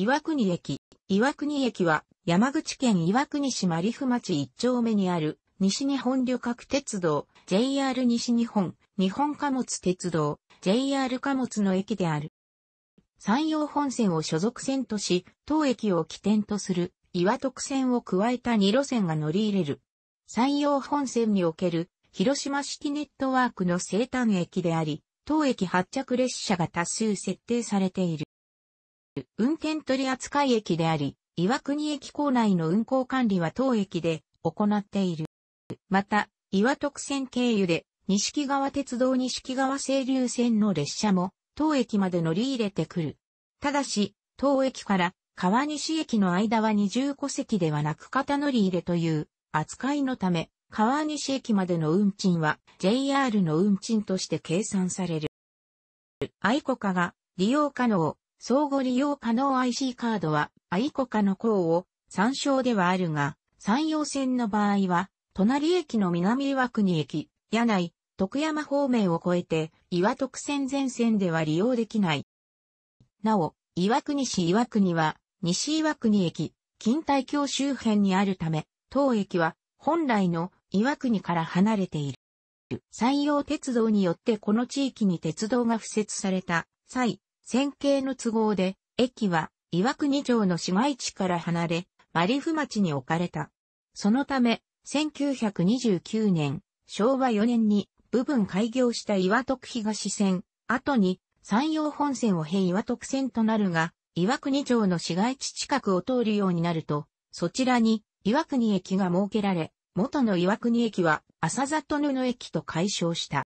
岩国駅。岩国駅は山口県岩国市丸府町一丁目にある西日本旅客鉄道 JR 西日本日本貨物鉄道 JR 貨物の駅である。山陽本線を所属線とし、当駅を起点とする岩徳線を加えた2路線が乗り入れる。山陽本線における広島式ネットワークの生誕駅であり、当駅発着列車が多数設定されている。運転取扱駅であり、岩国駅構内の運行管理は当駅で行っている。また、岩徳線経由で、西川鉄道西川清流線の列車も、当駅まで乗り入れてくる。ただし、当駅から川西駅の間は二重戸籍ではなく型乗り入れという扱いのため、川西駅までの運賃は JR の運賃として計算される。愛国家が利用可能。相互利用可能 IC カードは、アイコカの項を参照ではあるが、山陽線の場合は、隣駅の南岩国駅、柳内、徳山方面を越えて、岩徳線全線では利用できない。なお、岩国市岩国は、西岩国駅、近代橋周辺にあるため、当駅は、本来の岩国から離れている。山陽鉄道によってこの地域に鉄道が付設された際、線形の都合で、駅は岩国町の市街地から離れ、マリフ町に置かれた。そのため、1929年、昭和4年に部分開業した岩徳東線、後に山陽本線を経岩徳線となるが、岩国町の市街地近くを通るようになると、そちらに岩国駅が設けられ、元の岩国駅は浅里布駅と解消した。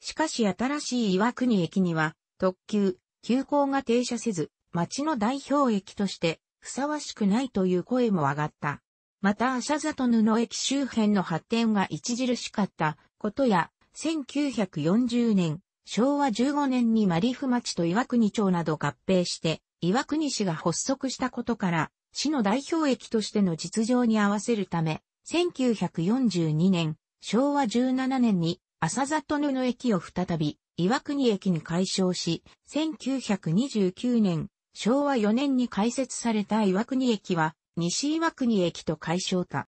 しかし新しい岩国駅には特急、急行が停車せず、町の代表駅としてふさわしくないという声も上がった。また、足里布駅周辺の発展が著しかったことや、1940年、昭和15年にマリフ町と岩国町など合併して、岩国市が発足したことから、市の代表駅としての実情に合わせるため、1942年、昭和17年に、浅里布駅を再び、岩国駅に改称し、1929年、昭和4年に開設された岩国駅は、西岩国駅と改称た。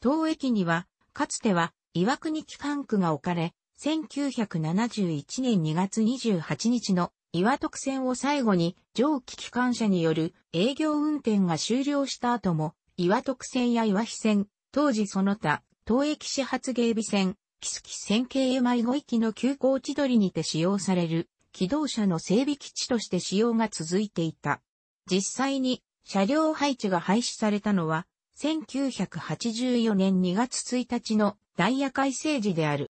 当駅には、かつては、岩国機関区が置かれ、1971年2月28日の岩特線を最後に蒸気機関車による営業運転が終了した後も、岩特線や岩飛線、当時その他、東駅始発芸備線、キスキ線形へ迷子域の急行地取りにて使用される、機動車の整備基地として使用が続いていた。実際に、車両配置が廃止されたのは、1984年2月1日のダイヤ改正時である。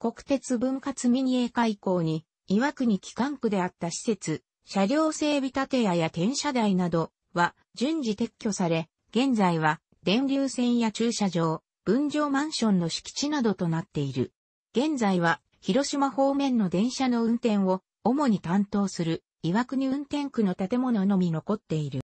国鉄分割民営開港に、岩国機関区であった施設、車両整備建屋や転車台などは順次撤去され、現在は電流線や駐車場、分譲マンションの敷地などとなっている。現在は、広島方面の電車の運転を主に担当する岩国運転区の建物のみ残っている。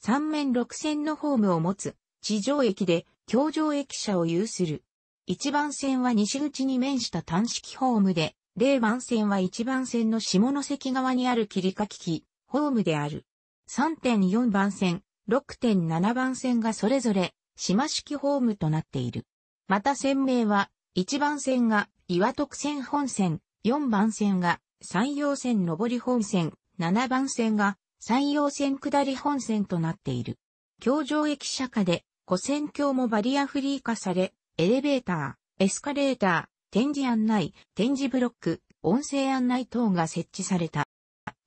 三面六線のホームを持つ地上駅で京上駅舎を有する。一番線は西口に面した単式ホームで、0番線は一番線の下関側にある切り欠きホームである。3.4番線、6.7番線がそれぞれ島式ホームとなっている。また線名は、1番線が岩徳線本線、4番線が山陽線上り本線、7番線が山陽線下り本線となっている。橋上駅舎下で、古線橋もバリアフリー化され、エレベーター、エスカレーター、展示案内、展示ブロック、音声案内等が設置された。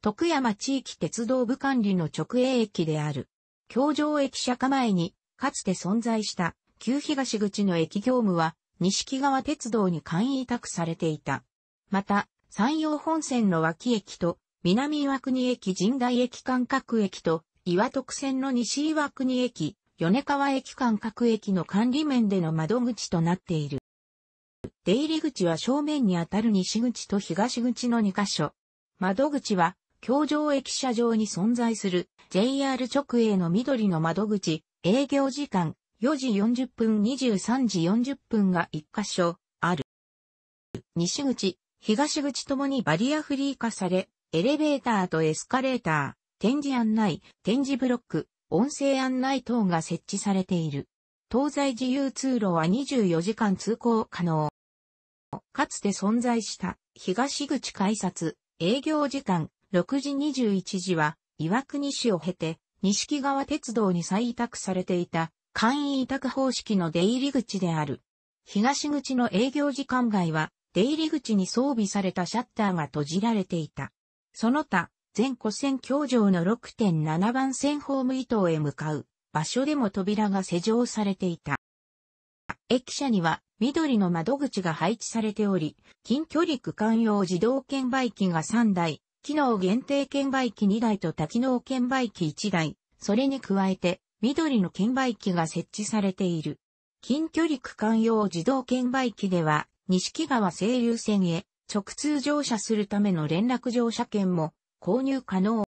徳山地域鉄道部管理の直営駅である。橋上駅舎下前にかつて存在した旧東口の駅業務は錦川鉄道に簡易委託されていた。また、山陽本線の脇駅と南岩国駅神代駅間各駅と岩徳線の西岩国駅、米川駅間各駅の管理面での窓口となっている。出入り口は正面にあたる西口と東口の2カ所。窓口は京城駅舎上に存在する JR 直営の緑の窓口、営業時間4時40分23時40分が1箇所ある。西口、東口ともにバリアフリー化され、エレベーターとエスカレーター、展示案内、展示ブロック、音声案内等が設置されている。東西自由通路は24時間通行可能。かつて存在した東口改札、営業時間6時21時は岩国市を経て西木川鉄道に再委託されていた簡易委託方式の出入り口である。東口の営業時間外は出入り口に装備されたシャッターが閉じられていた。その他、全古線橋上の6.7番線ホーム伊東へ向かう場所でも扉が施錠されていた。駅舎には緑の窓口が配置されており、近距離区間用自動券売機が3台、機能限定券売機2台と多機能券売機1台、それに加えて、緑の券売機が設置されている。近距離区間用自動券売機では、西木川清流線へ直通乗車するための連絡乗車券も購入可能。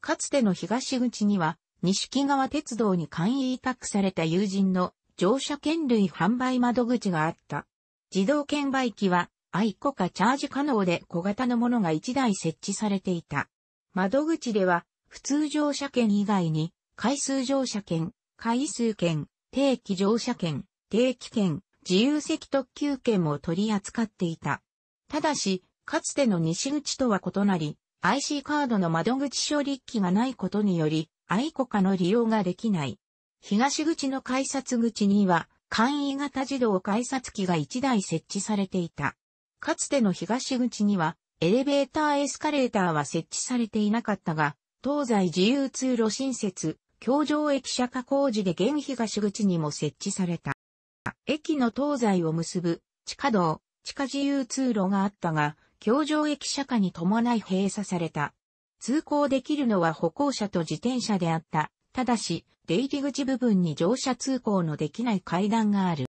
かつての東口には、西木川鉄道に簡易委託された友人の乗車券類販売窓口があった。自動券売機はイコかチャージ可能で小型のものが1台設置されていた。窓口では、普通乗車券以外に、回数乗車券、回数券、定期乗車券、定期券、自由席特急券も取り扱っていた。ただし、かつての西口とは異なり、IC カードの窓口処理機がないことにより、イコカの利用ができない。東口の改札口には、簡易型自動改札機が1台設置されていた。かつての東口には、エレベーターエスカレーターは設置されていなかったが、東西自由通路新設、京上駅釈化工事で現東口にも設置された。駅の東西を結ぶ地下道、地下自由通路があったが、京上駅釈迦に伴い閉鎖された。通行できるのは歩行者と自転車であった。ただし、出入り口部分に乗車通行のできない階段がある。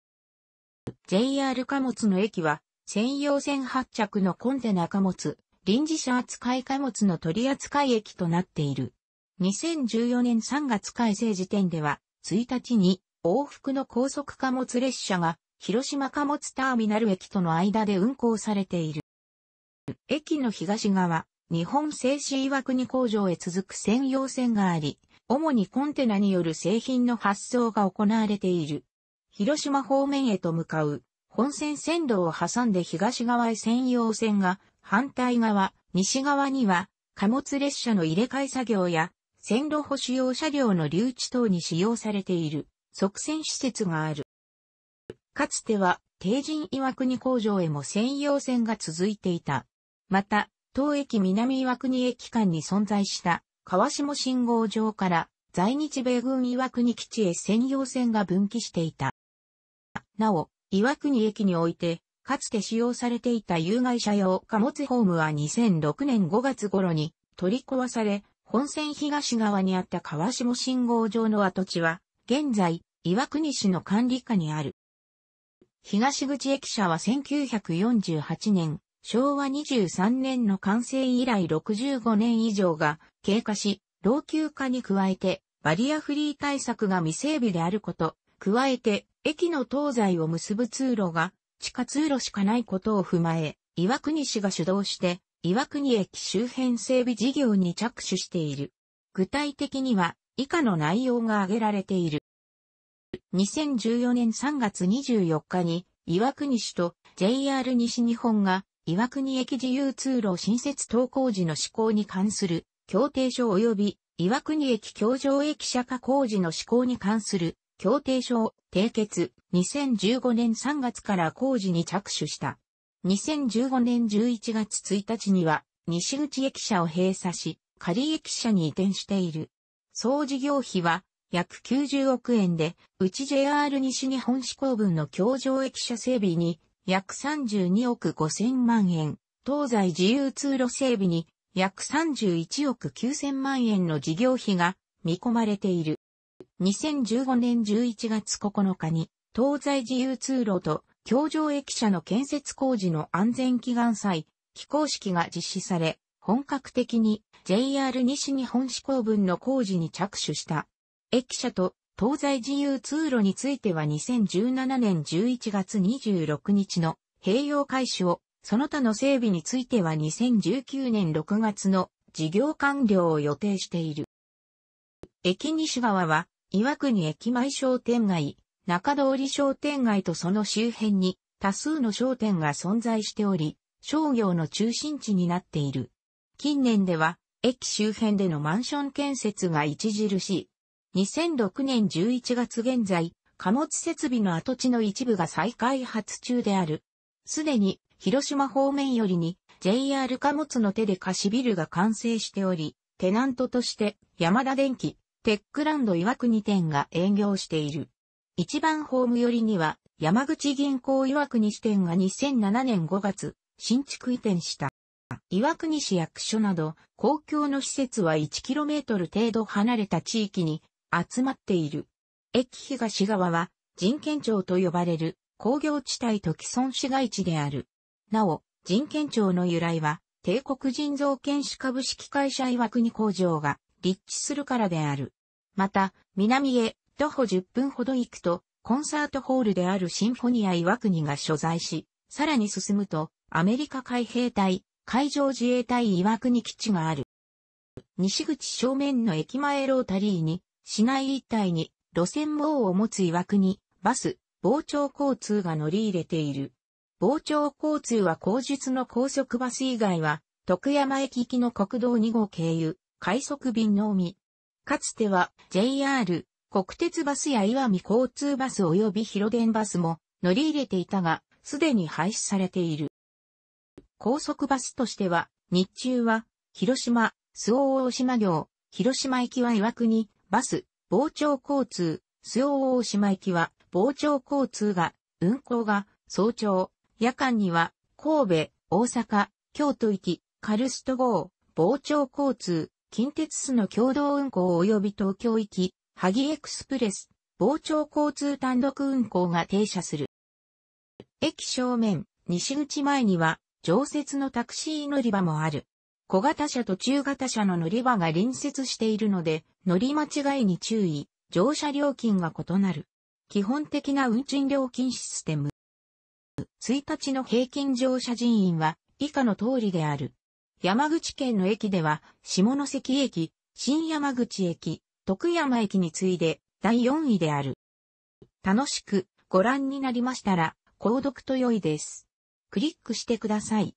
JR 貨物の駅は、専用船発着のコンテナ貨物、臨時車扱い貨物の取扱駅となっている。2014年3月改正時点では、1日に往復の高速貨物列車が広島貨物ターミナル駅との間で運行されている。駅の東側、日本製紙岩国工場へ続く専用線があり、主にコンテナによる製品の発送が行われている。広島方面へと向かう本線線路を挟んで東側へ専用線が、反対側、西側には、貨物列車の入れ替え作業や、線路保守用車両の留置等に使用されている、側線施設がある。かつては、定人岩国工場へも専用線が続いていた。また、当駅南岩国駅間に存在した、川下信号場から、在日米軍岩国基地へ専用線が分岐していた。なお、岩国駅において、かつて使用されていた有害者用貨物ホームは2006年5月頃に取り壊され、本線東側にあった川下信号場の跡地は、現在、岩国市の管理下にある。東口駅舎は1948年、昭和23年の完成以来65年以上が経過し、老朽化に加えて、バリアフリー対策が未整備であること、加えて、駅の東西を結ぶ通路が地下通路しかないことを踏まえ、岩国市が主導して、岩国駅周辺整備事業に着手している。具体的には、以下の内容が挙げられている。2014年3月24日に、岩国市と JR 西日本が、岩国駅自由通路新設投稿時の施行に関する協定書及び岩国駅協上駅釈迦工事の施行に関する協定書を締結、2015年3月から工事に着手した。2015年11月1日には、西口駅舎を閉鎖し、仮駅舎に移転している。総事業費は、約90億円で、うち JR 西日本志向分の協上駅舎整備に、約32億5000万円、東西自由通路整備に、約31億9000万円の事業費が見込まれている。2015年11月9日に、東西自由通路と京城駅舎の建設工事の安全祈願祭、起工式が実施され、本格的に JR 西日本志向分の工事に着手した。駅舎と東西自由通路については2017年11月26日の併用開始を、その他の整備については2019年6月の事業完了を予定している。駅西側は岩国駅前商店街、中通り商店街とその周辺に多数の商店が存在しており、商業の中心地になっている。近年では、駅周辺でのマンション建設が著しい。2006年11月現在、貨物設備の跡地の一部が再開発中である。すでに、広島方面よりに JR 貨物の手で貸しビルが完成しており、テナントとして、山田電機、テックランド岩国店が営業している。一番ホーム寄りには、山口銀行岩国支店が2007年5月、新築移転した。岩国市役所など、公共の施設は 1km 程度離れた地域に集まっている。駅東側は、人権庁と呼ばれる工業地帯と既存市街地である。なお、人権庁の由来は、帝国人造建築株式会社岩国工場が立地するからである。また、南へ徒歩10分ほど行くと、コンサートホールであるシンフォニア岩国が所在し、さらに進むと、アメリカ海兵隊、海上自衛隊岩国基地がある。西口正面の駅前ロータリーに、市内一帯に路線網を持つ岩国、バス、傍聴交通が乗り入れている。傍聴交通は後述の高速バス以外は、徳山駅行きの国道2号経由、快速便のみ。かつては JR、国鉄バスや岩見交通バス及び広電バスも乗り入れていたが、すでに廃止されている。高速バスとしては、日中は、広島、周防大島行、広島行きは岩国、バス、傍聴交通、周防大島行きは、傍聴交通が、運行が、早朝、夜間には、神戸、大阪、京都行き、カルスト号、傍聴交通、近鉄スの共同運行及び東京行き、萩エクスプレス、傍聴交通単独運行が停車する。駅正面、西口前には、常設のタクシー乗り場もある。小型車と中型車の乗り場が隣接しているので、乗り間違いに注意、乗車料金が異なる。基本的な運賃料金システム。1日の平均乗車人員は以下の通りである。山口県の駅では、下関駅、新山口駅、徳山駅に次いで第4位である。楽しくご覧になりましたら、購読と良いです。クリックしてください。